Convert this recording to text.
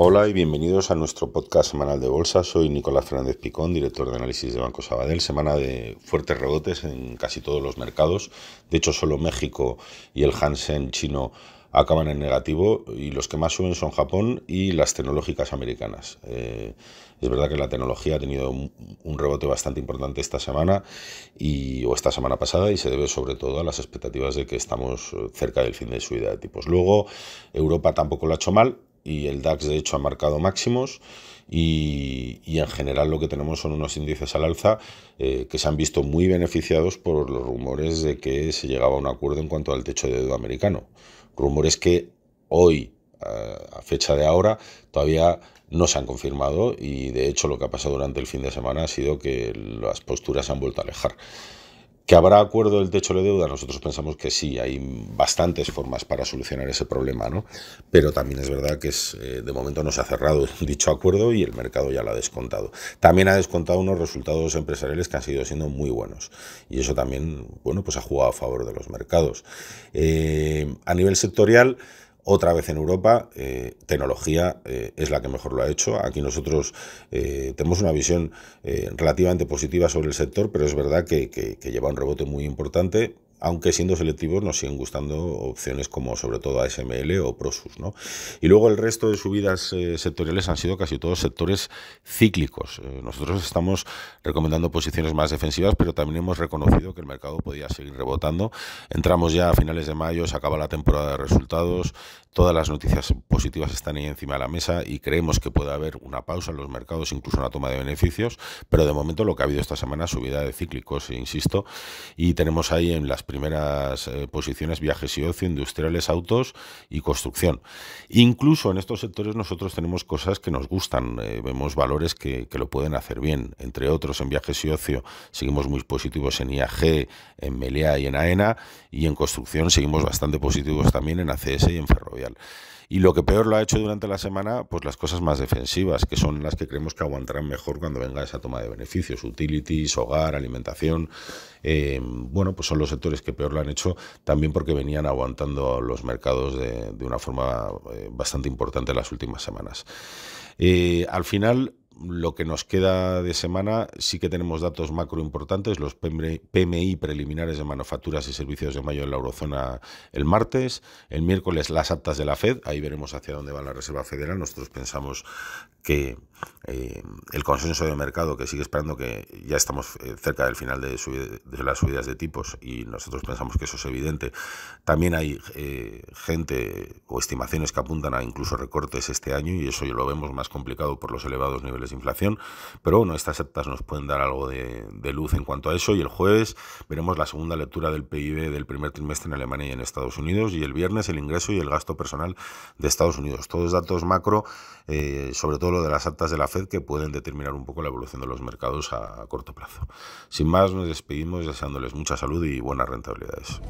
Hola y bienvenidos a nuestro podcast semanal de bolsa. Soy Nicolás Fernández Picón, director de análisis de Banco Sabadell. Semana de fuertes rebotes en casi todos los mercados. De hecho, solo México y el Hansen chino acaban en negativo y los que más suben son Japón y las tecnológicas americanas. Eh, es verdad que la tecnología ha tenido un, rebote bastante importante esta semana y, o esta semana pasada y se debe sobre todo a las expectativas de que estamos eh, cerca del fin de subida de tipos. Luego, Europa tampoco lo ha hecho mal, y el DAX de hecho ha marcado máximos y, en general lo que tenemos son unos índices al alza eh, que se han visto muy beneficiados por los rumores de que se llegaba a un acuerdo en cuanto al techo de deuda americano. Rumores que hoy, eh, a fecha de ahora, todavía no se han confirmado y de hecho lo que ha pasado durante el fin de semana ha sido que las posturas se han vuelto a alejar. ¿Que habrá acuerdo del techo de deuda? Nosotros pensamos que sí, hay bastantes formas para solucionar ese problema, ¿no? Pero también es verdad que es, eh, de momento no se ha cerrado dicho acuerdo y el mercado ya lo ha descontado. También ha descontado unos resultados empresariales que han sido siendo muy buenos y eso también, bueno, pues ha jugado a favor de los mercados. Eh, a nivel sectorial, otra vez en Europa, eh, tecnología eh, es la que mejor lo ha hecho. Aquí nosotros eh, tenemos una visión relativamente positiva sobre el sector, pero es verdad que lleva un rebote muy importante aunque siendo selectivos nos siguen gustando opciones como sobre todo ASML o Prosus. ¿no? Y luego el resto de subidas eh, sectoriales han sido casi todos sectores cíclicos. Eh, nosotros estamos recomendando posiciones más defensivas, pero también hemos reconocido que el mercado podía seguir rebotando. Entramos ya a finales de mayo, se acaba la temporada de resultados, Todas las noticias positivas están ahí encima de la mesa y creemos que puede haber una pausa en los mercados, incluso una toma de beneficios, pero de momento lo que ha habido esta semana es subida de cíclicos, insisto, y tenemos ahí en las primeras eh, posiciones viajes y ocio, industriales, autos y construcción. Incluso en estos sectores nosotros tenemos cosas que nos gustan, eh, vemos valores que, lo pueden hacer bien, entre otros en viajes y ocio seguimos muy positivos en IAG, en Melea y en AENA, y en construcción seguimos bastante positivos también en ACS y en Ferrovial. Y lo que peor lo ha hecho durante la semana, pues las cosas más defensivas, que son las que creemos que aguantarán mejor cuando venga esa toma de beneficios, utilities, hogar, alimentación. Eh, bueno, pues son los sectores que peor lo han hecho también porque venían aguantando los mercados de, una forma eh, bastante importante las últimas semanas. Eh, al final, lo que nos queda de semana sí que tenemos datos macro importantes, los PMI preliminares de manufacturas y servicios de mayo en la eurozona el martes, el miércoles las actas de la Fed, ahí veremos hacia dónde va la Reserva Federal, nosotros pensamos que eh, el consenso de mercado que sigue esperando que ya estamos eh, cerca del final de, las subidas de tipos y nosotros pensamos que eso es evidente, también hay eh, gente o estimaciones que apuntan a incluso recortes este año y eso lo vemos más complicado por los elevados niveles inflación, Pero bueno, estas actas nos pueden dar algo de, luz en cuanto a eso. Y el jueves veremos la segunda lectura del PIB del primer trimestre en Alemania y en Estados Unidos. Y el viernes el ingreso y el gasto personal de Estados Unidos. Todos datos macro, eh, sobre todo lo de las actas de la Fed, que pueden determinar un poco la evolución de los mercados a corto plazo. Sin más, nos despedimos deseándoles mucha salud y buenas rentabilidades.